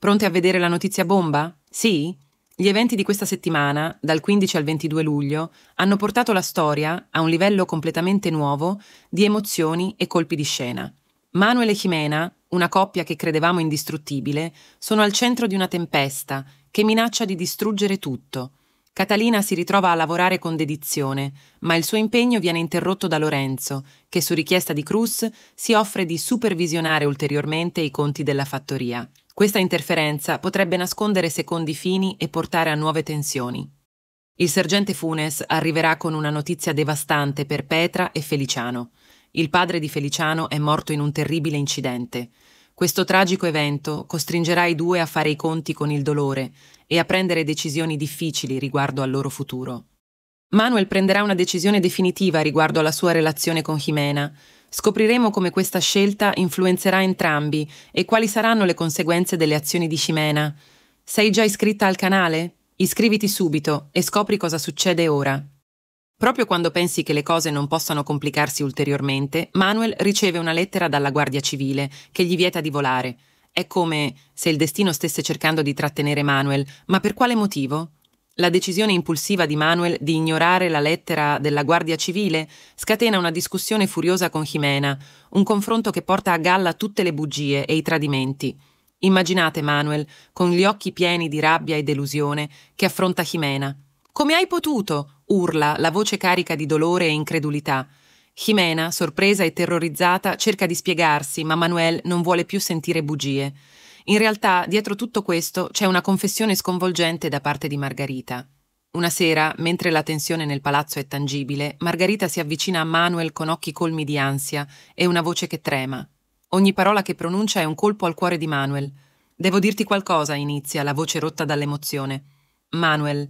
Pronte a vedere la notizia bomba? Sì? Gli eventi di questa settimana, dal 15 al 22 luglio, hanno portato la storia a un livello completamente nuovo di emozioni e colpi di scena. Manuel e Jimena, una coppia che credevamo indistruttibile, sono al centro di una tempesta che minaccia di distruggere tutto. Catalina si ritrova a lavorare con dedizione, ma il suo impegno viene interrotto da Lorenzo, che su richiesta di Cruz si offre di supervisionare ulteriormente i conti della fattoria. Questa interferenza potrebbe nascondere secondi fini e portare a nuove tensioni. Il sergente Funes arriverà con una notizia devastante per Petra e Feliciano. Il padre di Feliciano è morto in un terribile incidente. Questo tragico evento costringerà i due a fare i conti con il dolore e a prendere decisioni difficili riguardo al loro futuro. Manuel prenderà una decisione definitiva riguardo alla sua relazione con Jimena, Scopriremo come questa scelta influenzerà entrambi e quali saranno le conseguenze delle azioni di Scimena. Sei già iscritta al canale? Iscriviti subito e scopri cosa succede ora. Proprio quando pensi che le cose non possano complicarsi ulteriormente, Manuel riceve una lettera dalla Guardia Civile che gli vieta di volare. È come se il destino stesse cercando di trattenere Manuel, ma per quale motivo? La decisione impulsiva di Manuel di ignorare la lettera della Guardia Civile scatena una discussione furiosa con Jimena, un confronto che porta a galla tutte le bugie e i tradimenti. Immaginate Manuel, con gli occhi pieni di rabbia e delusione, che affronta Jimena. Come hai potuto? urla, la voce carica di dolore e incredulità. Jimena, sorpresa e terrorizzata, cerca di spiegarsi, ma Manuel non vuole più sentire bugie. In realtà, dietro tutto questo c'è una confessione sconvolgente da parte di Margherita. Una sera, mentre la tensione nel palazzo è tangibile, Margherita si avvicina a Manuel con occhi colmi di ansia e una voce che trema. Ogni parola che pronuncia è un colpo al cuore di Manuel. Devo dirti qualcosa, inizia, la voce rotta dall'emozione. Manuel,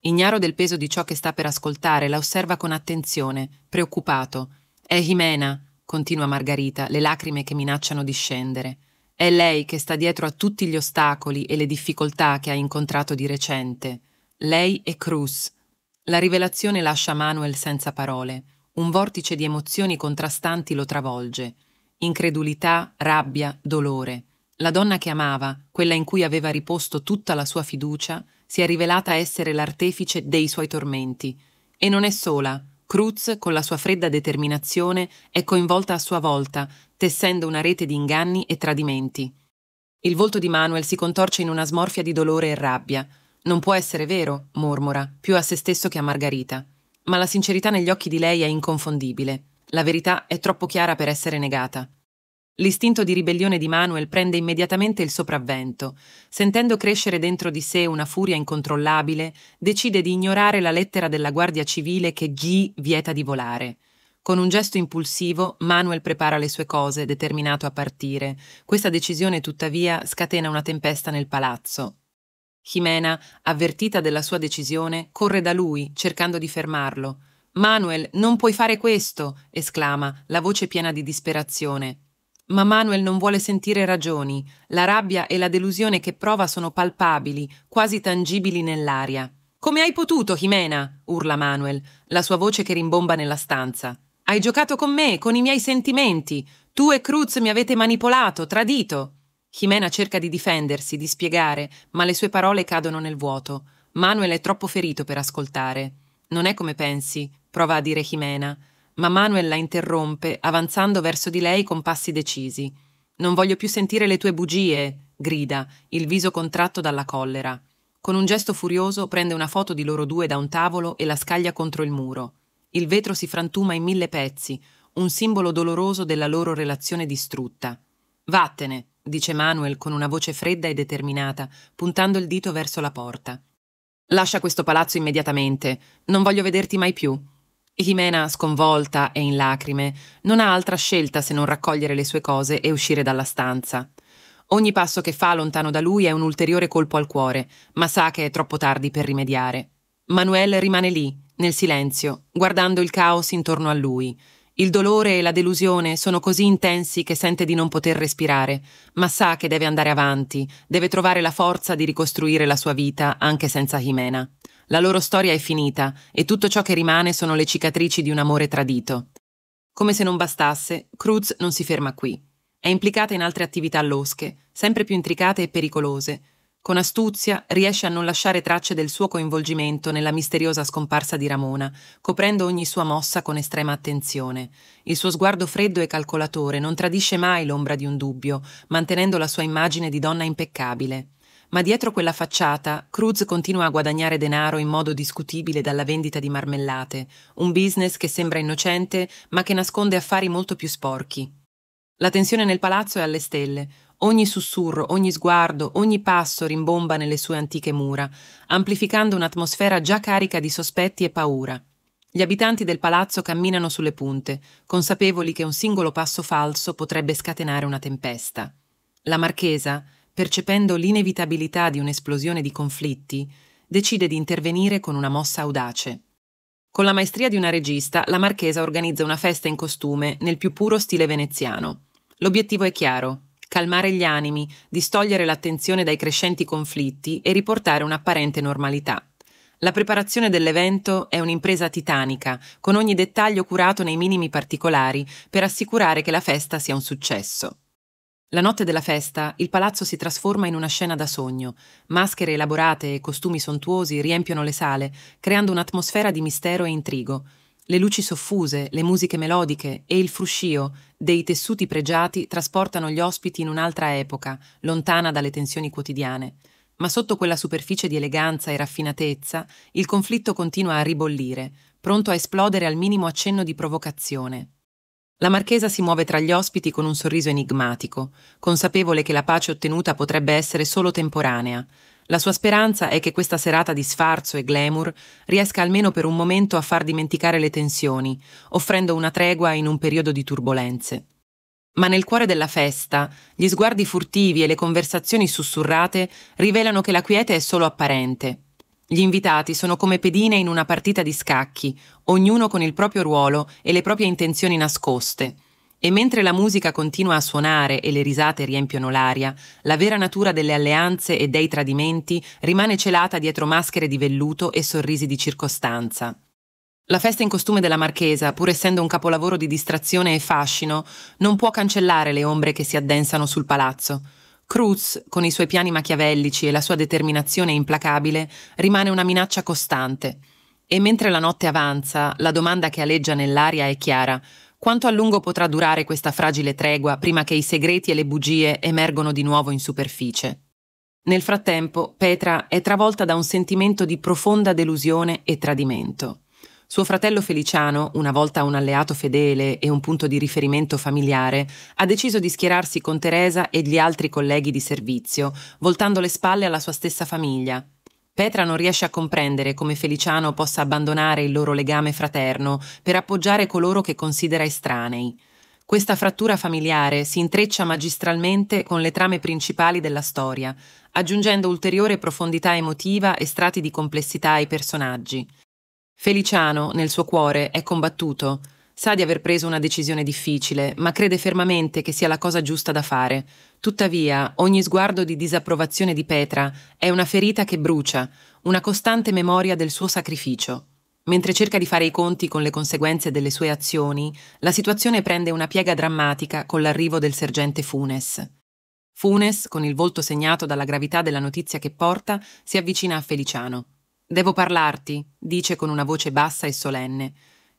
ignaro del peso di ciò che sta per ascoltare, la osserva con attenzione, preoccupato. È Jimena, continua Margherita, le lacrime che minacciano di scendere. È lei che sta dietro a tutti gli ostacoli e le difficoltà che ha incontrato di recente. Lei e Cruz. La rivelazione lascia Manuel senza parole. Un vortice di emozioni contrastanti lo travolge. Incredulità, rabbia, dolore. La donna che amava, quella in cui aveva riposto tutta la sua fiducia, si è rivelata essere l'artefice dei suoi tormenti. E non è sola. Cruz, con la sua fredda determinazione, è coinvolta a sua volta tessendo una rete di inganni e tradimenti. Il volto di Manuel si contorce in una smorfia di dolore e rabbia. Non può essere vero, mormora, più a se stesso che a Margarita. Ma la sincerità negli occhi di lei è inconfondibile. La verità è troppo chiara per essere negata. L'istinto di ribellione di Manuel prende immediatamente il sopravvento. Sentendo crescere dentro di sé una furia incontrollabile, decide di ignorare la lettera della Guardia Civile che Guy vieta di volare. Con un gesto impulsivo, Manuel prepara le sue cose, determinato a partire. Questa decisione, tuttavia, scatena una tempesta nel palazzo. Jimena, avvertita della sua decisione, corre da lui, cercando di fermarlo. Manuel, non puoi fare questo! esclama, la voce piena di disperazione. Ma Manuel non vuole sentire ragioni. La rabbia e la delusione che prova sono palpabili, quasi tangibili nell'aria. Come hai potuto, Jimena? urla Manuel, la sua voce che rimbomba nella stanza. Hai giocato con me, con i miei sentimenti. Tu e Cruz mi avete manipolato, tradito. Jimena cerca di difendersi, di spiegare, ma le sue parole cadono nel vuoto. Manuel è troppo ferito per ascoltare. Non è come pensi, prova a dire Jimena, ma Manuel la interrompe, avanzando verso di lei con passi decisi. Non voglio più sentire le tue bugie, grida, il viso contratto dalla collera. Con un gesto furioso prende una foto di loro due da un tavolo e la scaglia contro il muro. Il vetro si frantuma in mille pezzi, un simbolo doloroso della loro relazione distrutta. Vattene, dice Manuel con una voce fredda e determinata, puntando il dito verso la porta. Lascia questo palazzo immediatamente, non voglio vederti mai più. Jimena, sconvolta e in lacrime, non ha altra scelta se non raccogliere le sue cose e uscire dalla stanza. Ogni passo che fa lontano da lui è un ulteriore colpo al cuore, ma sa che è troppo tardi per rimediare. Manuel rimane lì, nel silenzio, guardando il caos intorno a lui. Il dolore e la delusione sono così intensi che sente di non poter respirare, ma sa che deve andare avanti, deve trovare la forza di ricostruire la sua vita anche senza Jimena. La loro storia è finita e tutto ciò che rimane sono le cicatrici di un amore tradito. Come se non bastasse, Cruz non si ferma qui. È implicata in altre attività losche, sempre più intricate e pericolose, con astuzia riesce a non lasciare tracce del suo coinvolgimento nella misteriosa scomparsa di Ramona, coprendo ogni sua mossa con estrema attenzione. Il suo sguardo freddo e calcolatore non tradisce mai l'ombra di un dubbio, mantenendo la sua immagine di donna impeccabile. Ma dietro quella facciata, Cruz continua a guadagnare denaro in modo discutibile dalla vendita di marmellate, un business che sembra innocente ma che nasconde affari molto più sporchi. La tensione nel palazzo è alle stelle. Ogni sussurro, ogni sguardo, ogni passo rimbomba nelle sue antiche mura, amplificando un'atmosfera già carica di sospetti e paura. Gli abitanti del palazzo camminano sulle punte, consapevoli che un singolo passo falso potrebbe scatenare una tempesta. La marchesa, percependo l'inevitabilità di un'esplosione di conflitti, decide di intervenire con una mossa audace. Con la maestria di una regista, la marchesa organizza una festa in costume nel più puro stile veneziano. L'obiettivo è chiaro, calmare gli animi, distogliere l'attenzione dai crescenti conflitti e riportare un'apparente normalità. La preparazione dell'evento è un'impresa titanica, con ogni dettaglio curato nei minimi particolari per assicurare che la festa sia un successo. La notte della festa il palazzo si trasforma in una scena da sogno. Maschere elaborate e costumi sontuosi riempiono le sale, creando un'atmosfera di mistero e intrigo. Le luci soffuse, le musiche melodiche e il fruscio dei tessuti pregiati trasportano gli ospiti in un'altra epoca, lontana dalle tensioni quotidiane. Ma sotto quella superficie di eleganza e raffinatezza, il conflitto continua a ribollire, pronto a esplodere al minimo accenno di provocazione. La marchesa si muove tra gli ospiti con un sorriso enigmatico, consapevole che la pace ottenuta potrebbe essere solo temporanea, la sua speranza è che questa serata di sfarzo e glamour riesca almeno per un momento a far dimenticare le tensioni, offrendo una tregua in un periodo di turbolenze. Ma nel cuore della festa, gli sguardi furtivi e le conversazioni sussurrate rivelano che la quiete è solo apparente. Gli invitati sono come pedine in una partita di scacchi, ognuno con il proprio ruolo e le proprie intenzioni nascoste e mentre la musica continua a suonare e le risate riempiono l'aria, la vera natura delle alleanze e dei tradimenti rimane celata dietro maschere di velluto e sorrisi di circostanza. La festa in costume della Marchesa, pur essendo un capolavoro di distrazione e fascino, non può cancellare le ombre che si addensano sul palazzo. Cruz, con i suoi piani machiavellici e la sua determinazione implacabile, rimane una minaccia costante. E mentre la notte avanza, la domanda che aleggia nell'aria è chiara: quanto a lungo potrà durare questa fragile tregua prima che i segreti e le bugie emergono di nuovo in superficie? Nel frattempo, Petra è travolta da un sentimento di profonda delusione e tradimento. Suo fratello Feliciano, una volta un alleato fedele e un punto di riferimento familiare, ha deciso di schierarsi con Teresa e gli altri colleghi di servizio, voltando le spalle alla sua stessa famiglia, Petra non riesce a comprendere come Feliciano possa abbandonare il loro legame fraterno per appoggiare coloro che considera estranei. Questa frattura familiare si intreccia magistralmente con le trame principali della storia, aggiungendo ulteriore profondità emotiva e strati di complessità ai personaggi. Feliciano, nel suo cuore, è combattuto, Sa di aver preso una decisione difficile, ma crede fermamente che sia la cosa giusta da fare. Tuttavia, ogni sguardo di disapprovazione di Petra è una ferita che brucia, una costante memoria del suo sacrificio. Mentre cerca di fare i conti con le conseguenze delle sue azioni, la situazione prende una piega drammatica con l'arrivo del sergente Funes. Funes, con il volto segnato dalla gravità della notizia che porta, si avvicina a Feliciano. Devo parlarti, dice con una voce bassa e solenne.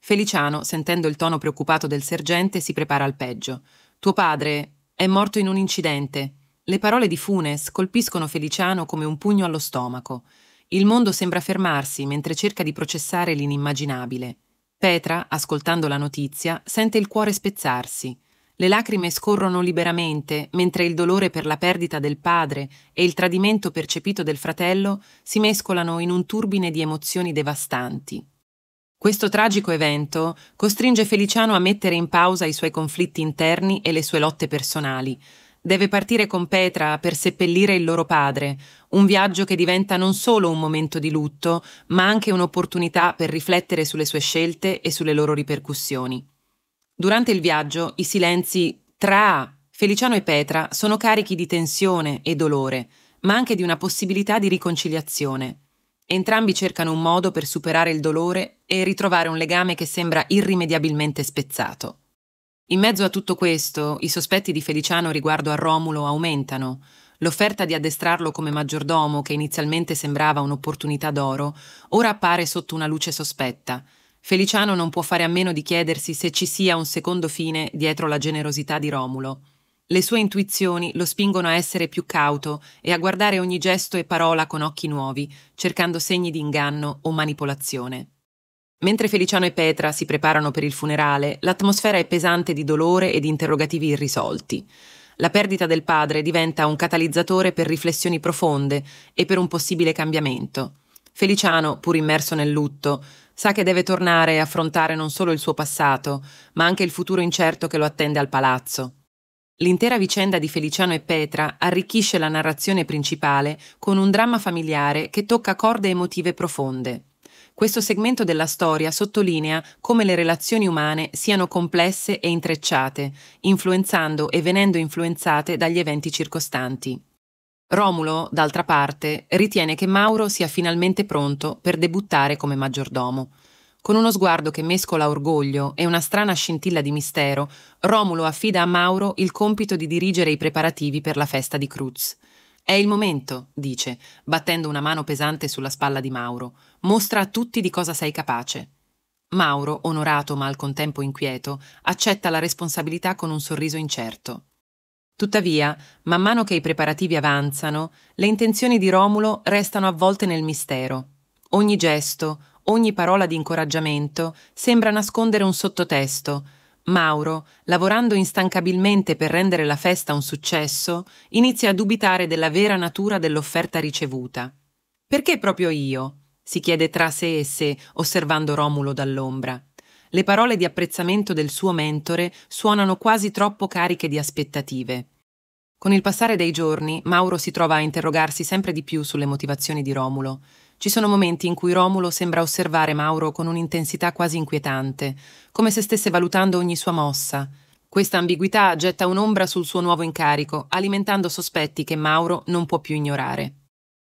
Feliciano, sentendo il tono preoccupato del sergente, si prepara al peggio. Tuo padre è morto in un incidente. Le parole di Funes colpiscono Feliciano come un pugno allo stomaco. Il mondo sembra fermarsi mentre cerca di processare l'inimmaginabile. Petra, ascoltando la notizia, sente il cuore spezzarsi. Le lacrime scorrono liberamente, mentre il dolore per la perdita del padre e il tradimento percepito del fratello si mescolano in un turbine di emozioni devastanti. Questo tragico evento costringe Feliciano a mettere in pausa i suoi conflitti interni e le sue lotte personali. Deve partire con Petra per seppellire il loro padre, un viaggio che diventa non solo un momento di lutto, ma anche un'opportunità per riflettere sulle sue scelte e sulle loro ripercussioni. Durante il viaggio i silenzi tra Feliciano e Petra sono carichi di tensione e dolore, ma anche di una possibilità di riconciliazione. Entrambi cercano un modo per superare il dolore e ritrovare un legame che sembra irrimediabilmente spezzato. In mezzo a tutto questo, i sospetti di Feliciano riguardo a Romulo aumentano. L'offerta di addestrarlo come maggiordomo, che inizialmente sembrava un'opportunità d'oro, ora appare sotto una luce sospetta. Feliciano non può fare a meno di chiedersi se ci sia un secondo fine dietro la generosità di Romulo. Le sue intuizioni lo spingono a essere più cauto e a guardare ogni gesto e parola con occhi nuovi, cercando segni di inganno o manipolazione. Mentre Feliciano e Petra si preparano per il funerale, l'atmosfera è pesante di dolore e di interrogativi irrisolti. La perdita del padre diventa un catalizzatore per riflessioni profonde e per un possibile cambiamento. Feliciano, pur immerso nel lutto, sa che deve tornare e affrontare non solo il suo passato, ma anche il futuro incerto che lo attende al palazzo. L'intera vicenda di Feliciano e Petra arricchisce la narrazione principale con un dramma familiare che tocca corde emotive profonde. Questo segmento della storia sottolinea come le relazioni umane siano complesse e intrecciate, influenzando e venendo influenzate dagli eventi circostanti. Romulo, d'altra parte, ritiene che Mauro sia finalmente pronto per debuttare come maggiordomo. Con uno sguardo che mescola orgoglio e una strana scintilla di mistero, Romulo affida a Mauro il compito di dirigere i preparativi per la festa di Cruz. È il momento, dice, battendo una mano pesante sulla spalla di Mauro. Mostra a tutti di cosa sei capace. Mauro, onorato ma al contempo inquieto, accetta la responsabilità con un sorriso incerto. Tuttavia, man mano che i preparativi avanzano, le intenzioni di Romulo restano avvolte nel mistero. Ogni gesto, ogni parola di incoraggiamento sembra nascondere un sottotesto. Mauro, lavorando instancabilmente per rendere la festa un successo, inizia a dubitare della vera natura dell'offerta ricevuta. Perché proprio io? si chiede tra sé e sé, osservando Romulo dall'ombra. Le parole di apprezzamento del suo mentore suonano quasi troppo cariche di aspettative. Con il passare dei giorni, Mauro si trova a interrogarsi sempre di più sulle motivazioni di Romulo. Ci sono momenti in cui Romulo sembra osservare Mauro con un'intensità quasi inquietante, come se stesse valutando ogni sua mossa. Questa ambiguità getta un'ombra sul suo nuovo incarico, alimentando sospetti che Mauro non può più ignorare.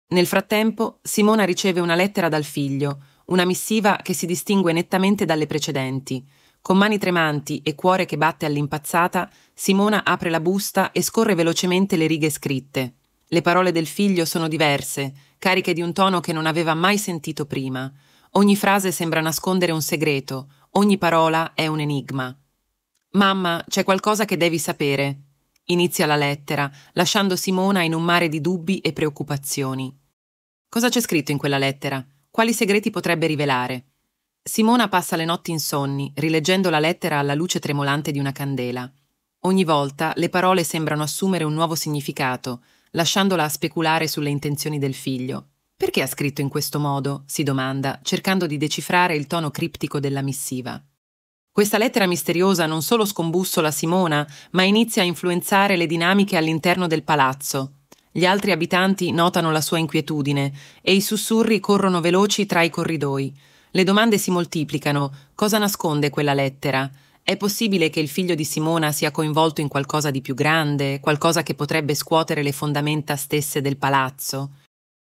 Nel frattempo, Simona riceve una lettera dal figlio, una missiva che si distingue nettamente dalle precedenti. Con mani tremanti e cuore che batte all'impazzata, Simona apre la busta e scorre velocemente le righe scritte. Le parole del figlio sono diverse, cariche di un tono che non aveva mai sentito prima. Ogni frase sembra nascondere un segreto, ogni parola è un enigma. Mamma, c'è qualcosa che devi sapere. Inizia la lettera, lasciando Simona in un mare di dubbi e preoccupazioni. Cosa c'è scritto in quella lettera? Quali segreti potrebbe rivelare? Simona passa le notti insonni, rileggendo la lettera alla luce tremolante di una candela. Ogni volta le parole sembrano assumere un nuovo significato, lasciandola a speculare sulle intenzioni del figlio. Perché ha scritto in questo modo? si domanda, cercando di decifrare il tono criptico della missiva. Questa lettera misteriosa non solo scombussola Simona, ma inizia a influenzare le dinamiche all'interno del palazzo. Gli altri abitanti notano la sua inquietudine e i sussurri corrono veloci tra i corridoi. Le domande si moltiplicano. Cosa nasconde quella lettera? È possibile che il figlio di Simona sia coinvolto in qualcosa di più grande, qualcosa che potrebbe scuotere le fondamenta stesse del palazzo.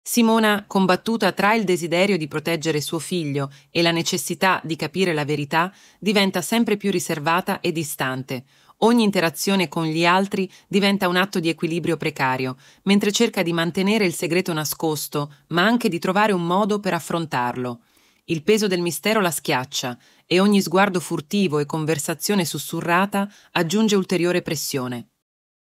Simona, combattuta tra il desiderio di proteggere suo figlio e la necessità di capire la verità, diventa sempre più riservata e distante. Ogni interazione con gli altri diventa un atto di equilibrio precario, mentre cerca di mantenere il segreto nascosto, ma anche di trovare un modo per affrontarlo. Il peso del mistero la schiaccia e ogni sguardo furtivo e conversazione sussurrata aggiunge ulteriore pressione.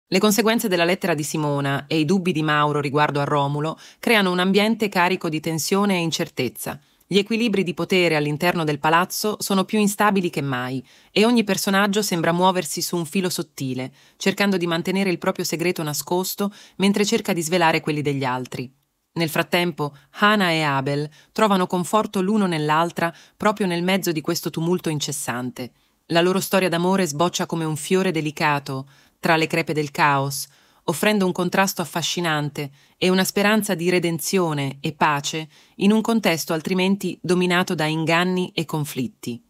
Le conseguenze della lettera di Simona e i dubbi di Mauro riguardo a Romulo creano un ambiente carico di tensione e incertezza. Gli equilibri di potere all'interno del palazzo sono più instabili che mai e ogni personaggio sembra muoversi su un filo sottile, cercando di mantenere il proprio segreto nascosto mentre cerca di svelare quelli degli altri. Nel frattempo, Hannah e Abel trovano conforto l'uno nell'altra proprio nel mezzo di questo tumulto incessante. La loro storia d'amore sboccia come un fiore delicato tra le crepe del caos, offrendo un contrasto affascinante e una speranza di redenzione e pace in un contesto altrimenti dominato da inganni e conflitti.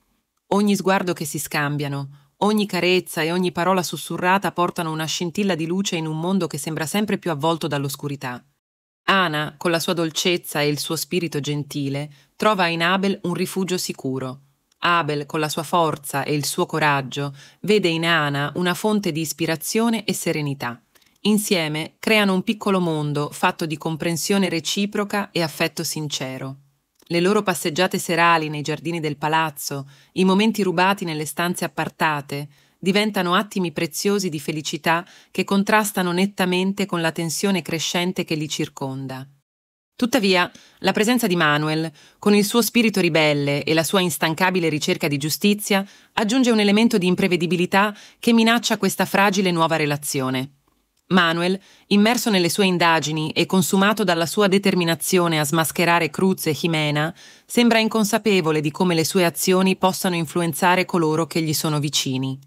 Ogni sguardo che si scambiano, ogni carezza e ogni parola sussurrata portano una scintilla di luce in un mondo che sembra sempre più avvolto dall'oscurità. Ana, con la sua dolcezza e il suo spirito gentile, trova in Abel un rifugio sicuro. Abel, con la sua forza e il suo coraggio, vede in Ana una fonte di ispirazione e serenità. Insieme creano un piccolo mondo fatto di comprensione reciproca e affetto sincero. Le loro passeggiate serali nei giardini del palazzo, i momenti rubati nelle stanze appartate, diventano attimi preziosi di felicità che contrastano nettamente con la tensione crescente che li circonda. Tuttavia, la presenza di Manuel, con il suo spirito ribelle e la sua instancabile ricerca di giustizia, aggiunge un elemento di imprevedibilità che minaccia questa fragile nuova relazione. Manuel, immerso nelle sue indagini e consumato dalla sua determinazione a smascherare Cruz e Jimena, sembra inconsapevole di come le sue azioni possano influenzare coloro che gli sono vicini.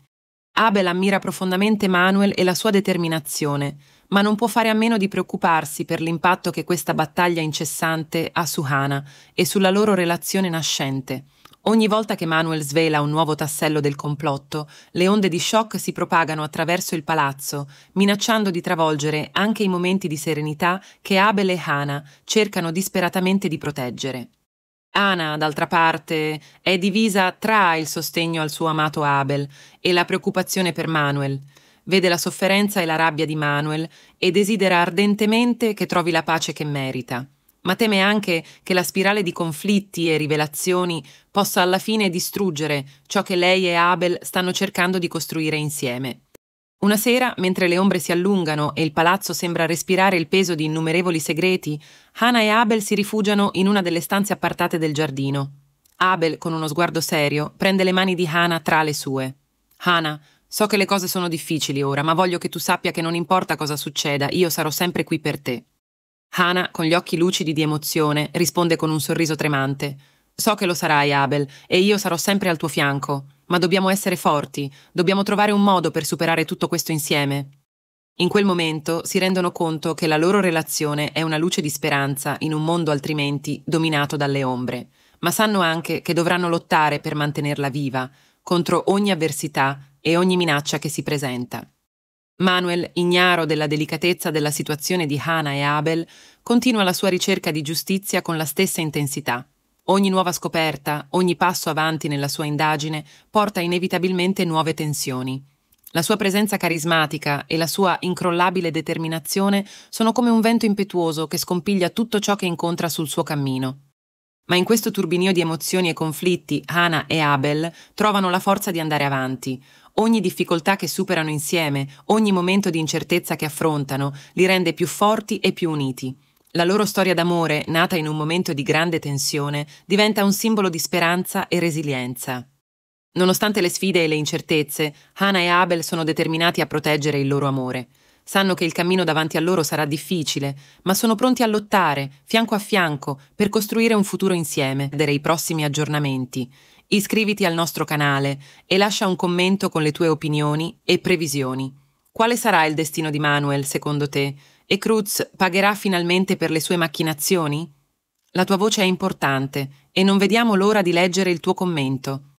Abel ammira profondamente Manuel e la sua determinazione, ma non può fare a meno di preoccuparsi per l'impatto che questa battaglia incessante ha su Hana e sulla loro relazione nascente. Ogni volta che Manuel svela un nuovo tassello del complotto, le onde di shock si propagano attraverso il palazzo, minacciando di travolgere anche i momenti di serenità che Abel e Hana cercano disperatamente di proteggere. Ana, d'altra parte, è divisa tra il sostegno al suo amato Abel e la preoccupazione per Manuel. Vede la sofferenza e la rabbia di Manuel e desidera ardentemente che trovi la pace che merita. Ma teme anche che la spirale di conflitti e rivelazioni possa alla fine distruggere ciò che lei e Abel stanno cercando di costruire insieme. Una sera, mentre le ombre si allungano e il palazzo sembra respirare il peso di innumerevoli segreti, Hannah e Abel si rifugiano in una delle stanze appartate del giardino. Abel, con uno sguardo serio, prende le mani di Hannah tra le sue. Hannah, so che le cose sono difficili ora, ma voglio che tu sappia che non importa cosa succeda, io sarò sempre qui per te. Hannah, con gli occhi lucidi di emozione, risponde con un sorriso tremante. So che lo sarai, Abel, e io sarò sempre al tuo fianco ma dobbiamo essere forti, dobbiamo trovare un modo per superare tutto questo insieme. In quel momento si rendono conto che la loro relazione è una luce di speranza in un mondo altrimenti dominato dalle ombre, ma sanno anche che dovranno lottare per mantenerla viva, contro ogni avversità e ogni minaccia che si presenta. Manuel, ignaro della delicatezza della situazione di Hannah e Abel, continua la sua ricerca di giustizia con la stessa intensità. Ogni nuova scoperta, ogni passo avanti nella sua indagine porta inevitabilmente nuove tensioni. La sua presenza carismatica e la sua incrollabile determinazione sono come un vento impetuoso che scompiglia tutto ciò che incontra sul suo cammino. Ma in questo turbinio di emozioni e conflitti, Hannah e Abel trovano la forza di andare avanti. Ogni difficoltà che superano insieme, ogni momento di incertezza che affrontano, li rende più forti e più uniti. La loro storia d'amore, nata in un momento di grande tensione, diventa un simbolo di speranza e resilienza. Nonostante le sfide e le incertezze, Hannah e Abel sono determinati a proteggere il loro amore. Sanno che il cammino davanti a loro sarà difficile, ma sono pronti a lottare, fianco a fianco, per costruire un futuro insieme, vedere i prossimi aggiornamenti. Iscriviti al nostro canale e lascia un commento con le tue opinioni e previsioni. Quale sarà il destino di Manuel, secondo te? E Cruz pagherà finalmente per le sue macchinazioni? La tua voce è importante e non vediamo l'ora di leggere il tuo commento.